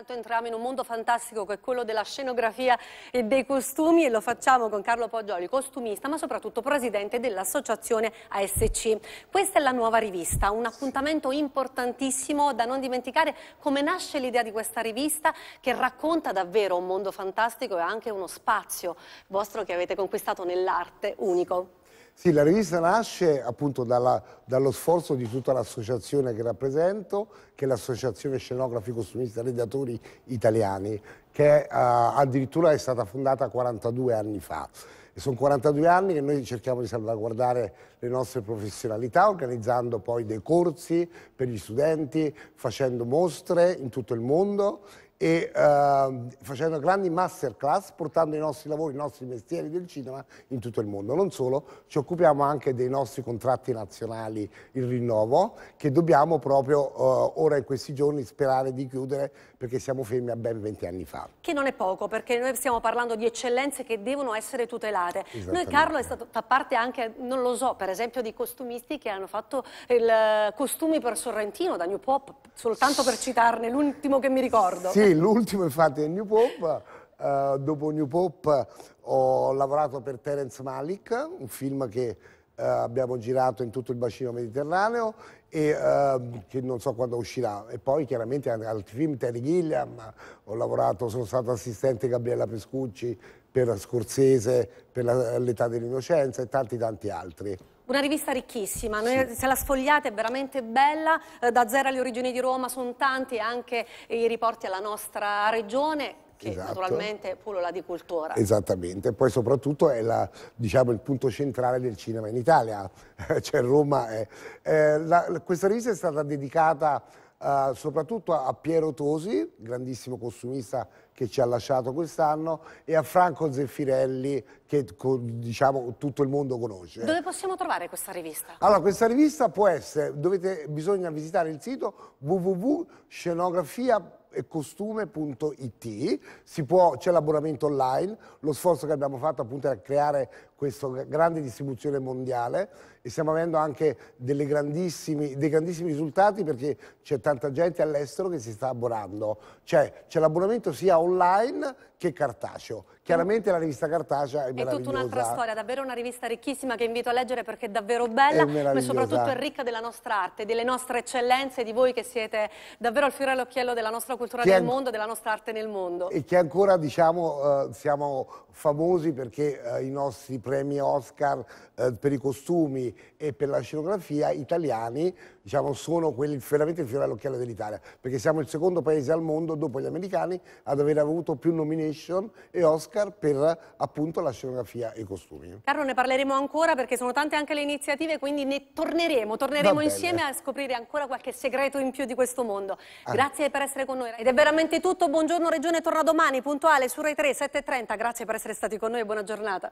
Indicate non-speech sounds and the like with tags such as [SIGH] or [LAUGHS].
intanto entriamo in un mondo fantastico che è quello della scenografia e dei costumi e lo facciamo con Carlo Poggioli, costumista ma soprattutto presidente dell'associazione ASC. Questa è la nuova rivista, un appuntamento importantissimo da non dimenticare come nasce l'idea di questa rivista che racconta davvero un mondo fantastico e anche uno spazio vostro che avete conquistato nell'arte unico. Sì, la rivista nasce appunto dalla, dallo sforzo di tutta l'associazione che rappresento, che è l'associazione scenografi, costumisti e redattori italiani, che eh, addirittura è stata fondata 42 anni fa. E sono 42 anni che noi cerchiamo di salvaguardare le nostre professionalità, organizzando poi dei corsi per gli studenti, facendo mostre in tutto il mondo e uh, facendo grandi masterclass, portando i nostri lavori, i nostri mestieri del cinema in tutto il mondo. Non solo, ci occupiamo anche dei nostri contratti nazionali, il rinnovo, che dobbiamo proprio uh, ora in questi giorni sperare di chiudere perché siamo fermi a ben 20 anni fa. Che non è poco, perché noi stiamo parlando di eccellenze che devono essere tutelate. Noi Carlo è stato da parte anche, non lo so, per esempio di costumisti che hanno fatto il, costumi per Sorrentino da New Pop, soltanto per citarne l'ultimo che mi ricordo. Sì, l'ultimo infatti è New Pop. Uh, eh, dopo New Pop ho lavorato per Terence Malik, un film che uh, abbiamo girato in tutto il bacino mediterraneo e uh, che non so quando uscirà. E poi chiaramente altri film, Terry Gilliam, ho lavorato, sono stato assistente Gabriella Pescucci per Scorsese, per l'età dell'innocenza e tanti tanti altri. Una rivista ricchissima, sì. se la sfogliate è veramente bella, eh, da zero alle origini di Roma sono tanti anche i riporti alla nostra regione, che esatto. naturalmente è pullula di cultura. Esattamente, poi soprattutto è la, diciamo, il punto centrale del cinema in Italia, [LAUGHS] cioè Roma è... Eh, la, questa rivista è stata dedicata eh, soprattutto a Piero Tosi, grandissimo costumista che ci ha lasciato quest'anno, e a Franco Zeffirelli che diciamo, tutto il mondo conosce. Dove possiamo trovare questa rivista? Allora, questa rivista può essere, dovete, bisogna visitare il sito www.scenografia.com costume.it, si può, c'è l'abbonamento online, lo sforzo che abbiamo fatto appunto è creare questa grande distribuzione mondiale e stiamo avendo anche dei grandissimi risultati perché c'è tanta gente all'estero che si sta abbonando, cioè c'è l'abbonamento sia online che cartaceo. Chiaramente la rivista cartacea è, è tutta un'altra storia, davvero una rivista ricchissima che invito a leggere perché è davvero bella, è ma soprattutto è ricca della nostra arte, delle nostre eccellenze, di voi che siete davvero al fiore all'occhiello della nostra cultura cultura del mondo, della nostra arte nel mondo. E che ancora diciamo eh, siamo famosi perché eh, i nostri premi Oscar eh, per i costumi e per la scenografia italiani diciamo, sono quelli veramente il fiore all'occhiello dell'Italia, perché siamo il secondo paese al mondo dopo gli americani ad aver avuto più nomination e Oscar per appunto la scenografia e i costumi. Carlo ne parleremo ancora perché sono tante anche le iniziative, quindi ne torneremo, torneremo insieme a scoprire ancora qualche segreto in più di questo mondo. Ah. Grazie ah. per essere con noi. Ed è veramente tutto, buongiorno Regione torna domani puntuale su Rai 3 7.30, grazie per essere stati con noi e buona giornata.